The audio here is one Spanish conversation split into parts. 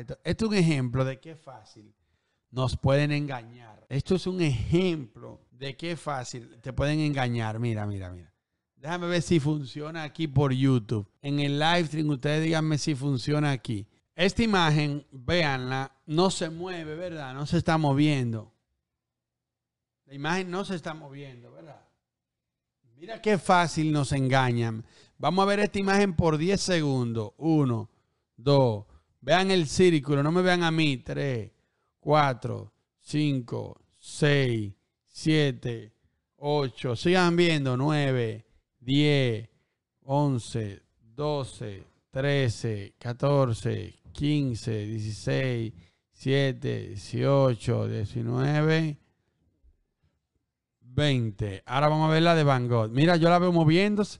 esto, es un ejemplo de qué fácil nos pueden engañar. Esto es un ejemplo de qué fácil te pueden engañar. Mira, mira, mira. Déjame ver si funciona aquí por YouTube. En el live stream, ustedes díganme si funciona aquí. Esta imagen, véanla, no se mueve, ¿verdad? No se está moviendo. La imagen no se está moviendo, ¿verdad? Mira qué fácil nos engañan. Vamos a ver esta imagen por 10 segundos. uno 2, Vean el círculo, no me vean a mí. 3, 4, 5, 6, 7, 8. Sigan viendo. 9, 10, 11, 12, 13, 14, 15, 16, 17, 18, 19, 20. Ahora vamos a ver la de Van Gogh. Mira, yo la veo moviéndose.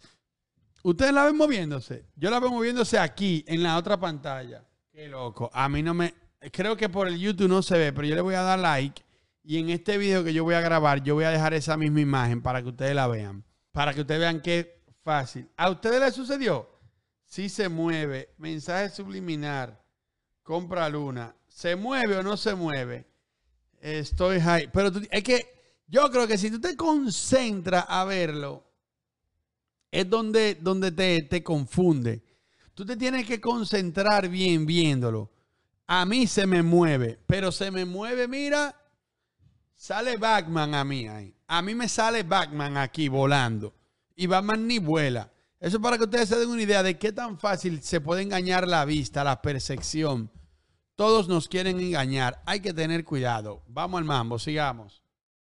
Ustedes la ven moviéndose. Yo la veo moviéndose aquí, en la otra pantalla. Qué loco. A mí no me. Creo que por el YouTube no se ve, pero yo le voy a dar like. Y en este video que yo voy a grabar, yo voy a dejar esa misma imagen para que ustedes la vean. Para que ustedes vean qué fácil. ¿A ustedes les sucedió? Si se mueve, mensaje subliminar, compra luna. ¿Se mueve o no se mueve? Estoy high. Pero es que yo creo que si tú te concentras a verlo, es donde, donde te, te confunde. Tú te tienes que concentrar bien viéndolo. A mí se me mueve, pero se me mueve, mira, sale Batman a mí ahí. A mí me sale Batman aquí volando. Y Batman ni vuela. Eso para que ustedes se den una idea de qué tan fácil se puede engañar la vista, la percepción. Todos nos quieren engañar. Hay que tener cuidado. Vamos al mambo, sigamos.